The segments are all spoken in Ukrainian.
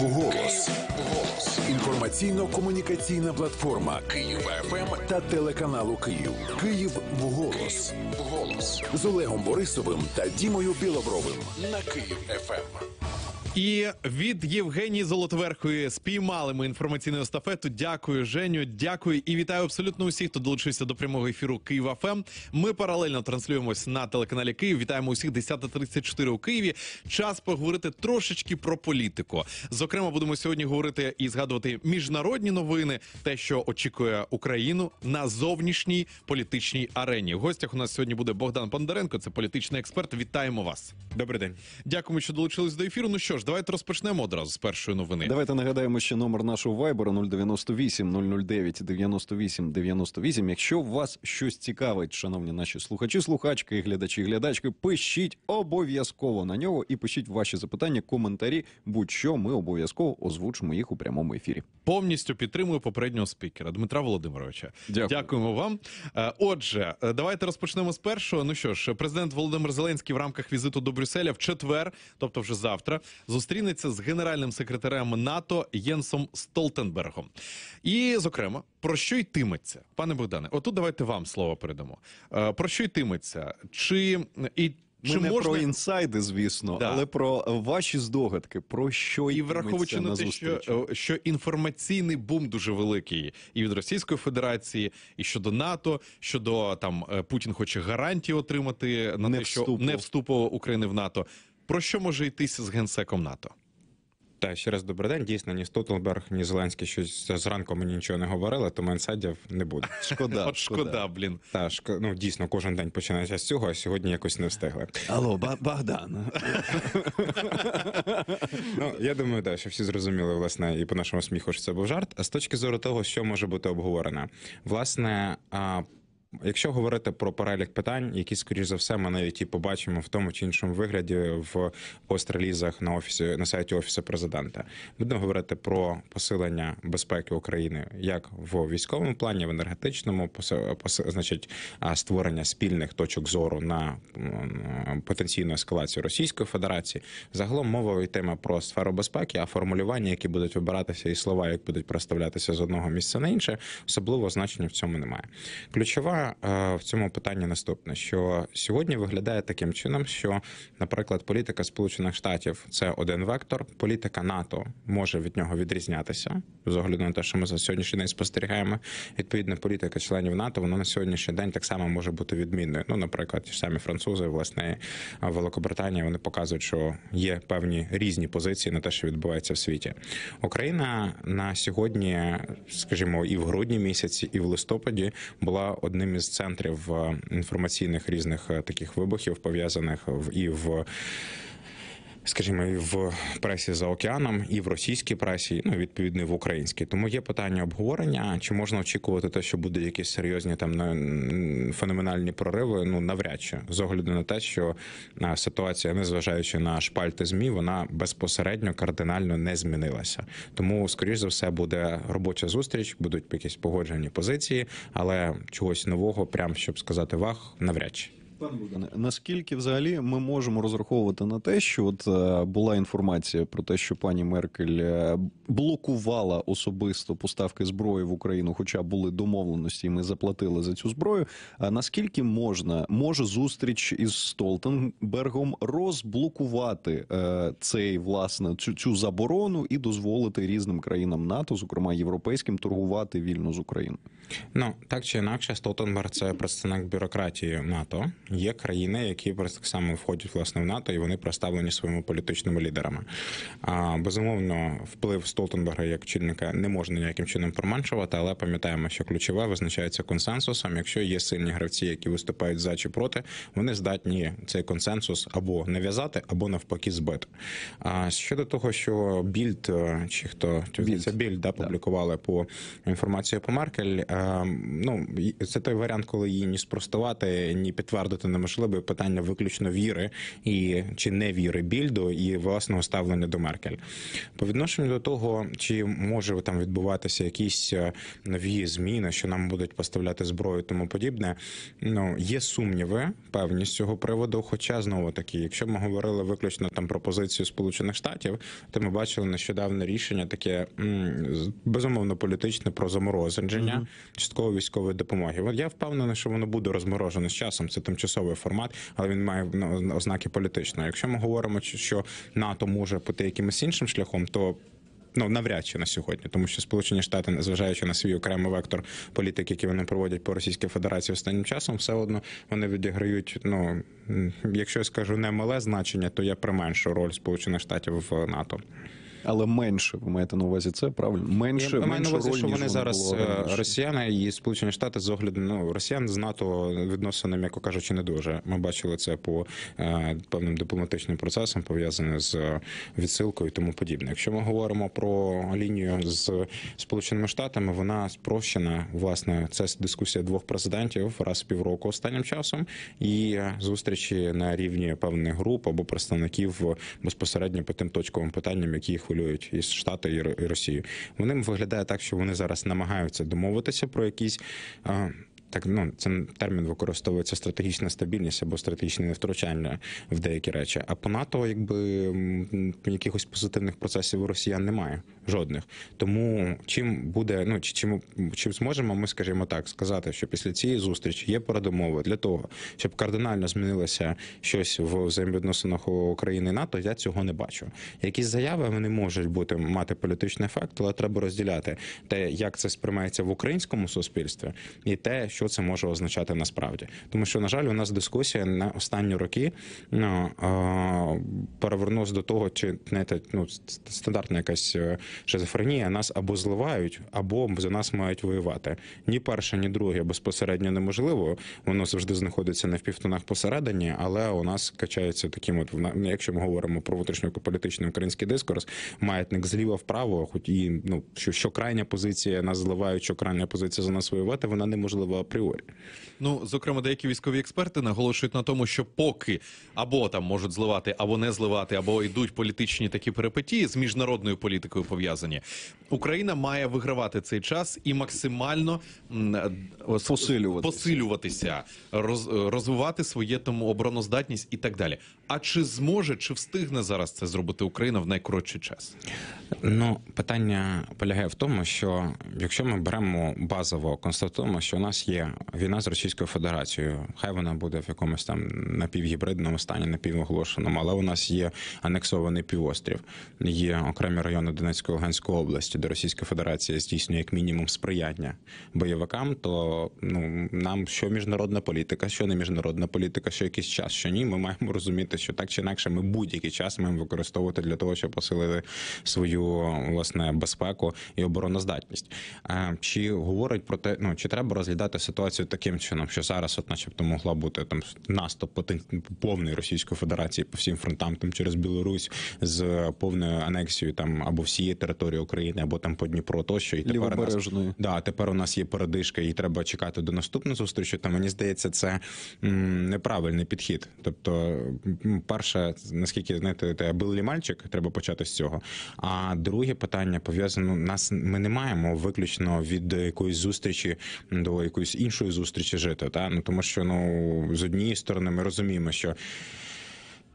Голос. Голос. Інформаційно-комунікаційна платформа Київ ФМ ем та телеканалу Київ. Київ Голос. Голос. з Олегом Борисовим та Дімою Біловровим на Київ ФМ. І від Євгенії Золотверхої спіймали ми інформаційну естафету. Дякую, Женю. Дякую і вітаю абсолютно усіх, хто долучився до прямого ефіру Києва ФМ. Ми паралельно транслюємось на телеканалі Київ. Вітаємо усіх 10.34 у Києві. Час поговорити трошечки про політику. Зокрема, будемо сьогодні говорити і згадувати міжнародні новини, те, що очікує Україну на зовнішній політичній арені. В гостях у нас сьогодні буде Богдан Бондаренко, це політичний експерт. Вітаємо вас. Добрий день. Дякуємо, що долучились до ефіру. Ну що ж ж, давайте розпочнемо одразу з першої новини. Давайте нагадаємо, ще номер нашого вайбера 098 009 98 98. Якщо вас щось цікавить, шановні наші слухачі, слухачки, глядачі, глядачки, пишіть обов'язково на нього і пишіть ваші запитання, коментарі. Будь-що ми обов'язково озвучимо їх у прямому ефірі. Повністю підтримую попереднього спікера Дмитра Володимировича. Дякую. Дякуємо вам. Е, отже, е, давайте розпочнемо з першого. Ну що ж, президент Володимир Зеленський в рамках візиту до Брюсселя в четвер, тобто вже завтра зустрінеться з генеральним секретарем НАТО Єнсом Столтенбергом. І, зокрема, про що йтиметься, пане Богдане? Отут давайте вам слово передамо. Е, про що йтиметься? Чи і ми чи не можна... про інсайди, звісно, да. але про ваші здогадки, про що і враховуючи на те, що, е, що інформаційний бум дуже великий і від Російської Федерації, і щодо НАТО, щодо там е, Путін хоче гарантії отримати на не те, що не вступу України в НАТО. Про що може йтися з генсеком НАТО? Та ще раз добрий день. Дійсно, ні Стутлберг, ні Зеленський щось зранку мені нічого не говорили, тому інсайдів не буде. Шкода, шкода, блін. Та шко... ну дійсно кожен день починається з цього, а сьогодні якось не встигли. Алло, Богдан. ну я думаю, так, що всі зрозуміли власне і по нашому сміху що це був жарт. А з точки зору того, що може бути обговорено, власне. Якщо говорити про перелік питань, які скоріш за все ми навіть і побачимо в тому чи іншому вигляді в пострелізах на офісі на сайті офісу президента, будемо говорити про посилення безпеки України як в військовому плані, в енергетичному значить, створення спільних точок зору на потенційну ескалацію Російської Федерації. Загалом мова йтиме про сферу безпеки, а формулювання, які будуть вибиратися, і слова, як будуть представлятися з одного місця на інше, особливо значення в цьому немає. Ключова. Е, в цьому питанні наступне: що сьогодні виглядає таким чином, що, наприклад, політика Сполучених Штатів це один вектор, політика НАТО може від нього відрізнятися з огляду на те, що ми за сьогоднішній день спостерігаємо. Відповідна політика членів НАТО вона на сьогоднішній день так само може бути відмінною. Ну, наприклад, ті ж самі французи, власне, Великобританія, вони показують, що є певні різні позиції на те, що відбувається в світі. Україна на сьогодні, скажімо, і в грудні місяці, і в листопаді була одним одним із центрів е, інформаційних різних е, таких вибухів пов'язаних в і в скажімо, в пресі за океаном, і в російській пресі, ну відповідно і в українській. Тому є питання обговорення: чи можна очікувати те, що буде якісь серйозні там ну, феноменальні прориви? Ну навряд чи з огляду на те, що ситуація, незважаючи на шпальти змі, вона безпосередньо кардинально не змінилася. Тому, скоріш за все, буде робоча зустріч, будуть якісь погоджені позиції, але чогось нового, прям щоб сказати вах, навряд чи. Пане Богдане, е, наскільки взагалі ми можемо розраховувати на те, що от е, була інформація про те, що пані Меркель е, блокувала особисто поставки зброї в Україну, хоча були домовленості, і ми заплатили за цю зброю. А наскільки можна може зустріч із Столтенбергом розблокувати цей власне цю цю заборону і дозволити різним країнам НАТО, зокрема європейським, торгувати вільно з Україною? Ну так чи інакше, Столтенберг це представник бюрократії НАТО. Є країни, які так само входять власне в НАТО, і вони представлені своїми політичними лідерами. А безумовно, вплив Столтенберга як чинника не можна ніяким чином проманшувати, але пам'ятаємо, що ключове визначається консенсусом. Якщо є сильні гравці, які виступають за чи проти, вони здатні цей консенсус або нав'язати, або навпаки, збити. А щодо того, що більд е, чи хто це більд да публікували по інформації по Меркель, ем, ну це той варіант, коли її ні спростувати, ні підтвердити підходити неможливе питання виключно віри і чи не віри більду і власного ставлення до Меркель по відношенню до того, чи може там відбуватися якісь е, нові зміни, що нам будуть поставляти зброю, тому подібне. Ну є сумніви певні з цього приводу. Хоча знову таки, якщо ми говорили виключно там про позицію Сполучених Штатів, то ми бачили нещодавне рішення, таке безумовно політичне про заморозення частково військової допомоги. От я впевнений, що воно буде розморожено з часом. Це там тимчасовий формат, але він має ну, ознаки політичної. Якщо ми говоримо, що НАТО може піти якимось іншим шляхом, то Ну, навряд чи на сьогодні, тому що Сполучені Штати, незважаючи на свій окремий вектор політики, які вони проводять по Російській Федерації останнім часом, все одно вони відіграють. Ну якщо я скажу не мале значення, то я применшу роль Сполучених Штатів в НАТО але менше. Ви маєте на увазі це правильно? Менше Я меншу на увазі, роль, що вони зараз е, росіяни і сполучені штати з огляду ну росіян з НАТО відносини, м'яко кажучи, не дуже. Ми бачили це по е, певним дипломатичним процесам, пов'язаним з відсилкою і тому подібне. Якщо ми говоримо про лінію з сполученими штатами, вона спрощена. Власне, це дискусія двох президентів раз в півроку останнім часом, і зустрічі на рівні певних груп або представників е, безпосередньо по тим точковим питанням, які їх хвилюють і Штати і Росію. Вони виглядає так, що вони зараз намагаються домовитися про якісь. Так, ну це термін використовується стратегічна стабільність або стратегічне невтручання в деякі речі. А по НАТО, якби якихось позитивних процесів у росіян немає жодних. Тому чим буде, ну чим чим зможемо, ми скажімо так, сказати, що після цієї зустрічі є передумови для того, щоб кардинально змінилося щось в взаємовідносинах України і НАТО. Я цього не бачу. Якісь заяви вони можуть бути мати політичний ефект, але треба розділяти те, як це сприймається в українському суспільстві, і те, що це може означати насправді, тому що на жаль, у нас дискусія на останні роки ну, перевернулася до того, чи знаєте, ну стандартна якась е, шизофренія, нас або зливають, або за нас мають воювати. Ні перше, ні друге безпосередньо неможливо. Воно завжди знаходиться не в півтонах посередині, але у нас качається таким. От ну, якщо ми говоримо про внутрішньополітичний український дискурс, маятник зліва вправо, хоч і ну що, що крайня позиція нас зливають, що крайня позиція за нас воювати, вона неможлива апріорі. Ну зокрема, деякі військові експерти наголошують на тому, що поки або там можуть зливати, або не зливати, або йдуть політичні такі перипетії з міжнародною політикою пов'язані, пов'язані. Україна має вигравати цей час і максимально е, посилюватися, посилюватися роз, е, розвивати своє тому обороноздатність і так далі. А чи зможе, чи встигне зараз це зробити Україна в найкоротший час? Ну питання полягає в тому, що якщо ми беремо базово, констатуємо, що у нас є війна з Російською Федерацією, хай вона буде в якомусь там напівгібридному стані, напівоголошеному, але у нас є анексований півострів, є окремі райони Донецької. Луганської області, де Російська Федерація здійснює як мінімум сприяння бойовикам, то ну нам що міжнародна політика, що не міжнародна політика, що якийсь час, що ні, ми маємо розуміти, що так чи інакше ми будь-який час маємо використовувати для того, щоб посилити свою власне безпеку і обороноздатність. чи говорить про те, ну чи треба розглядати ситуацію таким чином, що зараз, от, начебто, могла бути там наступ повної Російської Федерації по всім фронтам, там через Білорусь з повною анексією там або всієї території України або там по Дніпро тощо і тепер у нас, да, тепер у нас є передишка, і треба чекати до наступної зустрічі. Та мені здається, це м, неправильний підхід. Тобто, перше, наскільки знаєте, те ли мальчик, треба почати з цього. А друге питання пов'язано нас. Ми не маємо виключно від якоїсь зустрічі до якоїсь іншої зустрічі жити. Та ну тому, що ну з однієї сторони ми розуміємо, що.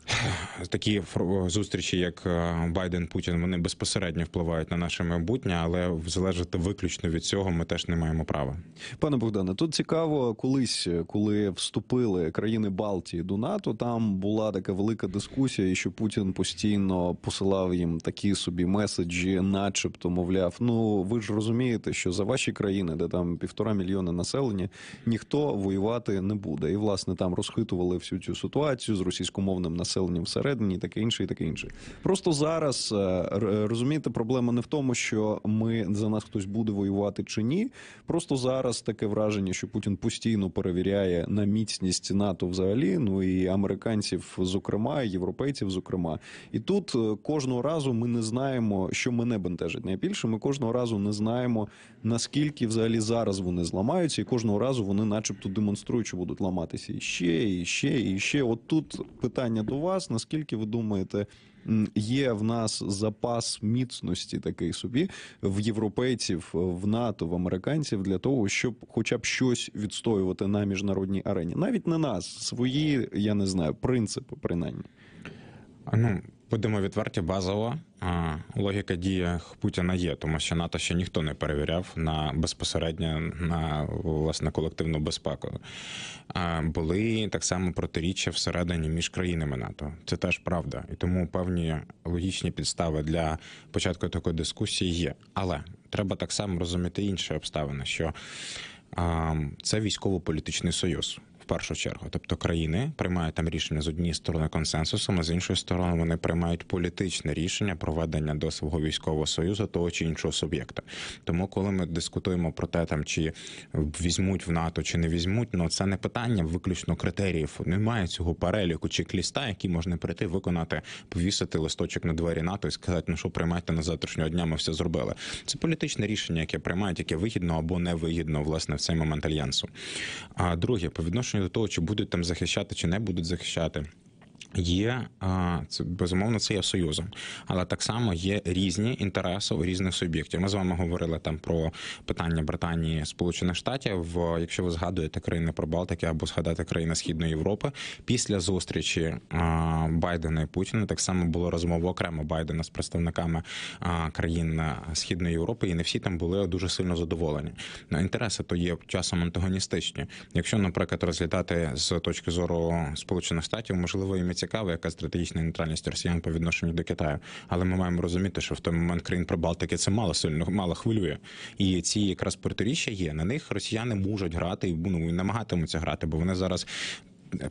Такі зустрічі, як е, Байден Путін, вони безпосередньо впливають на наше майбутнє, але залежати виключно від цього ми теж не маємо права. Пане Богдане, тут цікаво, колись, е, коли вступили країни Балтії до НАТО, там була така велика дискусія, і що Путін постійно посилав їм такі собі меседжі, начебто, мовляв, ну ви ж розумієте, що за ваші країни, де там півтора мільйона населення, ніхто воювати не буде. І власне там розхитували всю цю ситуацію з російськомовним населенням населенням всередині, таке інше, і таке інше. Просто зараз е, розумієте, проблема не в тому, що ми за нас хтось буде воювати чи ні. Просто зараз таке враження, що Путін постійно перевіряє на міцність НАТО взагалі, ну і американців, зокрема, і європейців, зокрема. І тут е, кожного разу ми не знаємо, що мене бентежить найбільше. Ми кожного разу не знаємо наскільки взагалі зараз вони зламаються, і кожного разу вони, начебто, демонструють, що будуть ламатися і ще, і ще, і ще. От тут питання до вас вас, наскільки ви думаєте, є в нас запас міцності такий собі в європейців, в НАТО, в американців для того, щоб хоча б щось відстоювати на міжнародній арені, навіть не нас свої, я не знаю, принципи принаймні. Ну, Будемо відверті, базово логіка дії Путіна є, тому що НАТО ще ніхто не перевіряв на безпосередньо на власне колективну безпеку. Були так само протиріччя всередині між країнами НАТО. Це теж правда, і тому певні логічні підстави для початку такої дискусії є. Але треба так само розуміти інші обставини, що це військово-політичний союз першу чергу. Тобто країни приймають там рішення з однієї сторони консенсусом, а з іншої сторони вони приймають політичне рішення проведення до свого військового союзу того чи іншого суб'єкта. Тому, коли ми дискутуємо про те, там чи візьмуть в НАТО, чи не візьмуть, ну це не питання виключно критеріїв. Немає цього переліку чи кліста, які можна прийти виконати, повісити листочок на двері НАТО і сказати, ну що приймайте на завтрашнього дня, ми все зробили. Це політичне рішення, яке приймають, яке вигідно або невигідно власне в цей момент альянсу. А друге по відношенню відношенню до того, чи будуть там захищати, чи не будуть захищати. Є це безумовно це є союзом, але так само є різні інтереси у різних суб'єктів. Ми з вами говорили там про питання Британії Сполучених Штатів. В Якщо ви згадуєте країни про Балтики або згадати країни Східної Європи, після зустрічі Байдена і Путіна так само було розмова окремо Байдена з представниками країн Східної Європи, і не всі там були дуже сильно задоволені. Ну, інтереси то є часом антагоністичні. Якщо, наприклад, розглядати з точки зору Сполучених Штатів, можливо, і цікаво, яка стратегічна нейтральність росіян по відношенню до Китаю. Але ми маємо розуміти, що в той момент країн Прибалтики це мало сильно, мало хвилює. І ці якраз протиріччя є. На них росіяни можуть грати і ну, і намагатимуться грати, бо вони зараз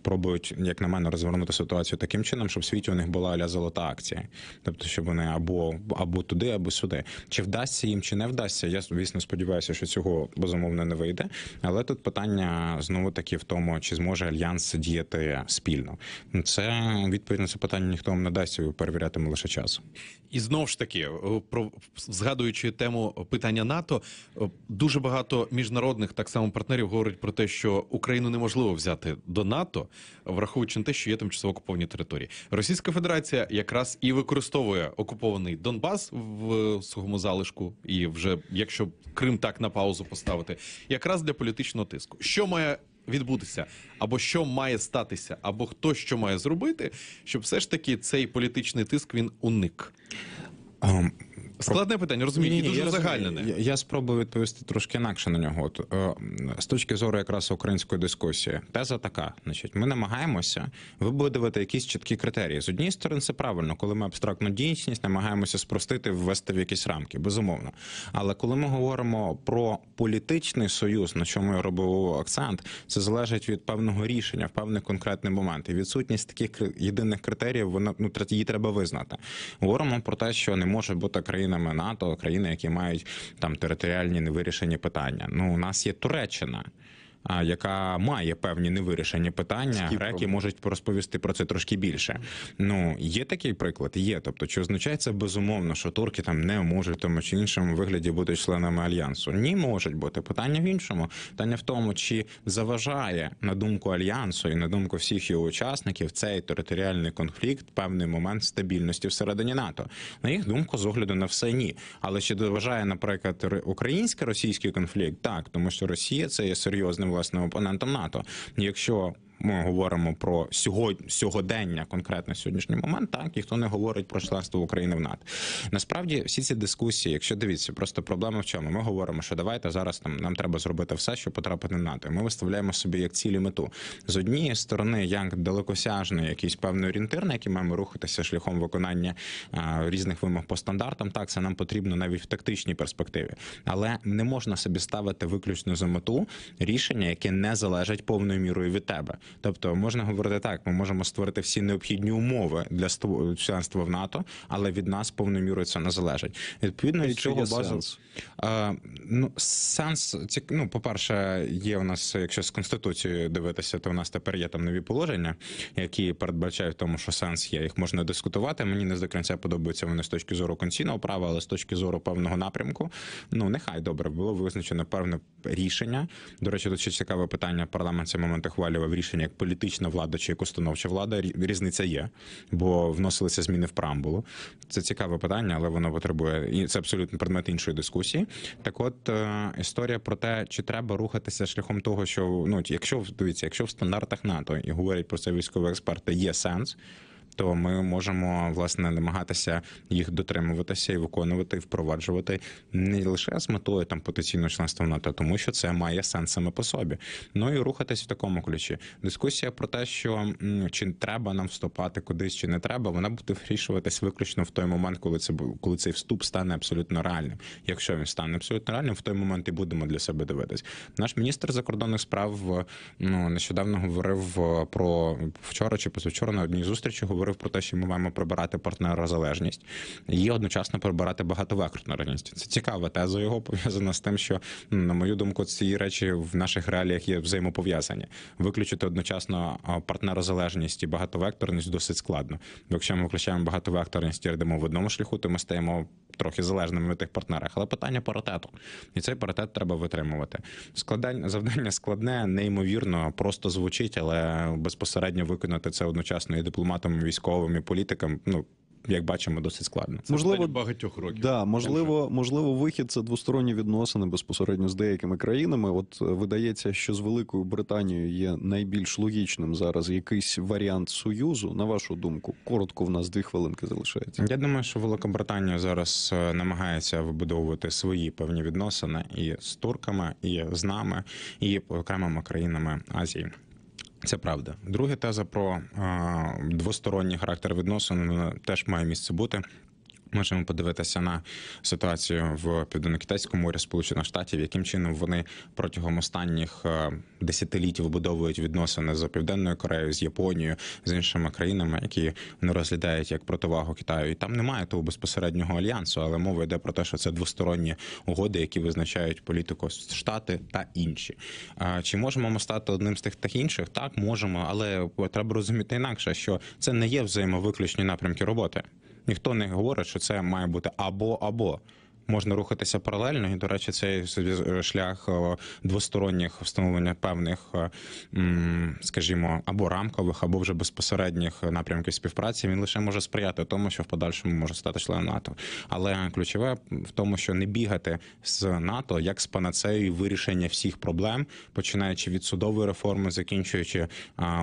пробують, як на мене, розвернути ситуацію таким чином, щоб в світі у них була аля золота акція, тобто, щоб вони або або туди, або сюди. Чи вдасться їм, чи не вдасться? Я звісно сподіваюся, що цього безумовно не вийде. Але тут питання знову таки в тому, чи зможе альянс діяти спільно. Ну, це відповідь на це питання ніхто вам не дасть перевірятиме лише час. І знову ж таки, про згадуючи тему питання НАТО, дуже багато міжнародних так само партнерів говорять про те, що Україну неможливо взяти до НАТО. НАТО, враховуючи на те, що є тимчасово окуповані території. Російська Федерація якраз і використовує окупований Донбас в своєму залишку, і вже якщо Крим так на паузу поставити, якраз для політичного тиску, що має відбутися, або що має статися, або хто що має зробити, щоб все ж таки цей політичний тиск він уник. Ем, Складне питання, розумію, ні, ні, і дуже узагальнене. Я, я спробую відповісти трошки інакше на нього. Е, з точки зору якраз української дискусії, теза така: значить, ми намагаємося вибудувати якісь чіткі критерії. З однієї сторони, це правильно, коли ми абстрактну дійсність намагаємося спростити, ввести в якісь рамки, безумовно. Але коли ми говоримо про політичний союз, на чому я робив акцент, це залежить від певного рішення, в певний конкретний момент. І відсутність таких єдиних критеріїв, вона ну її треба визнати. Говоримо про те, що не може бути країна країнами НАТО, країни, які мають там територіальні невирішені питання. Ну у нас є Туреччина яка має певні невирішені питання. Греки можуть розповісти про це трошки більше. Ну є такий приклад, є. Тобто, чи означається безумовно, що турки там не можуть тому чи іншому вигляді бути членами альянсу? Ні, можуть бути питання в іншому. Питання в тому, чи заважає на думку альянсу і на думку всіх його учасників цей територіальний конфлікт, певний момент стабільності всередині НАТО. На їх думку, з огляду на все ні. Але чи доважає, наприклад, українсько російський конфлікт? Так, тому що Росія це є серйозним власне опонентом НАТО. Якщо ми говоримо про сьогодні сьогодення, конкретно сьогоднішній момент, так ніхто не говорить про членство України в НАТО. Насправді, всі ці дискусії, якщо дивіться, просто проблема в чому ми говоримо, що давайте зараз там нам треба зробити все, щоб потрапити в НАТО. І Ми виставляємо собі як цілі мету з однієї сторони, як далекосяжний, якийсь певний орієнтир, на який маємо рухатися шляхом виконання а, різних вимог по стандартам. Так це нам потрібно навіть в тактичній перспективі, але не можна собі ставити виключно за мету рішення, яке не залежить повною мірою від тебе. Тобто можна говорити так: ми можемо створити всі необхідні умови для членства в НАТО, але від нас повною мірою це не залежить. Відповідно від чого базу е, ну сенс ну, по перше, є в нас, якщо з конституцією дивитися, то в нас тепер є там нові положення, які передбачають тому, що сенс є. Їх можна дискутувати. Мені не до кінця подобаються вони з точки зору конційного права, але з точки зору певного напрямку. Ну нехай добре було визначено певне рішення. До речі, тут ще цікаве питання. Парламент цей момент ухвалював рішення значення, як політична влада чи як установча влада, різниця є, бо вносилися зміни в преамбулу. Це цікаве питання, але воно потребує і це абсолютно предмет іншої дискусії. Так, от е, історія про те, чи треба рухатися шляхом того, що ну якщо дивіться, якщо в стандартах НАТО і говорять про це військові експерти, є сенс то тобто ми можемо власне намагатися їх дотримуватися і виконувати, і впроваджувати не лише з метою там потенційного членства в НАТО, тому що це має сенс саме по собі. Ну і рухатись в такому ключі. Дискусія про те, що чи треба нам вступати кудись, чи не треба, вона буде вирішуватись виключно в той момент, коли це коли цей вступ стане абсолютно реальним. Якщо він стане абсолютно реальним, в той момент і будемо для себе дивитись. Наш міністр закордонних справ е, ну нещодавно говорив е, про вчора чи позавчора на одній зустрічі. Говорив говорив про те, що ми маємо прибирати партнерозалежність і одночасно прибирати багатовекторність. Це цікава теза його пов'язана з тим, що ну, на мою думку, ці речі в наших реаліях є взаємопов'язані. Виключити одночасно партнерозалежність і багатовекторність досить складно. Бо якщо ми виключаємо багатовекторність і йдемо в одному шляху, то ми стаємо трохи залежними від тих партнерах, але питання паритету. І цей паритет треба витримувати. Складання завдання складне, неймовірно, просто звучить, але безпосередньо виконати це одночасно і дипломатам, і військовим, і політикам. Ну як бачимо, досить складно. Це можливо багатьох років. Да, можливо, можливо, вихід це двосторонні відносини безпосередньо з деякими країнами. От е, видається, що з Великою Британією є найбільш логічним зараз якийсь варіант союзу. На вашу думку, коротко в нас дві хвилинки залишається. Я думаю, що Велика Британія зараз е, намагається вибудовувати свої певні відносини і з турками, і з нами, і окремими країнами Азії. Це правда. Друга теза про двосторонній характер відносин теж має місце бути можемо подивитися на ситуацію в південно-китайському морі Сполучених Штатів, яким чином вони протягом останніх е, десятиліть вибудовують відносини з південною Кореєю, з Японією з іншими країнами, які не ну, розглядають як противагу Китаю, і там немає того безпосереднього альянсу, але мова йде про те, що це двосторонні угоди, які визначають політику штати та інші. Е, чи можемо ми стати одним з тих та інших? Так можемо, але е, треба розуміти інакше, що це не є взаємовиключні напрямки роботи. Ніхто не говорить, що це має бути або або можна рухатися паралельно. І до речі, цей е, шлях е, двосторонніх встановлення певних, е, скажімо, або рамкових, або вже безпосередніх напрямків співпраці. Він лише може сприяти тому, що в подальшому може стати членом НАТО. Але ключове в тому, що не бігати з НАТО як з панацеєю вирішення всіх проблем, починаючи від судової реформи, закінчуючи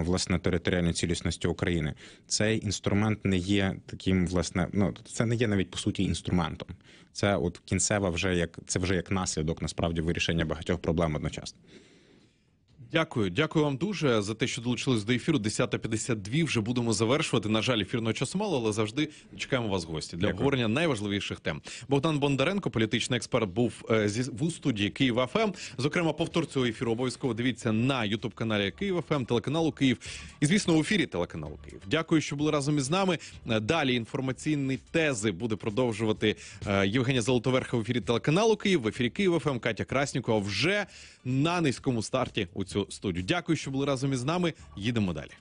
власне територіальну цілісності України. Цей інструмент не є таким, власне, ну це не є навіть по суті інструментом. Це от от кінцева вже як це вже як наслідок насправді вирішення багатьох проблем одночасно. Дякую, дякую вам дуже за те, що долучились до ефіру. 10.52 вже будемо завершувати. На жаль, ефірного часу мало, але завжди чекаємо вас в гості для обговорення найважливіших тем. Богдан Бондаренко, політичний експерт, був е, зі в студії Київ ФМ. Зокрема, повтор цього ефіру обов'язково дивіться на Ютуб каналі Київ ФМ, телеканалу Київ і звісно, у ефірі телеканалу Київ. Дякую, що були разом із нами. Е, далі інформаційні тези буде продовжувати е, Євгенія Золотоверха в ефірі телеканалу Київ. В ефірі Київ ФМ Катя Краснікова вже на низькому старті у цю студію. Дякую, що були разом із нами. Їдемо далі.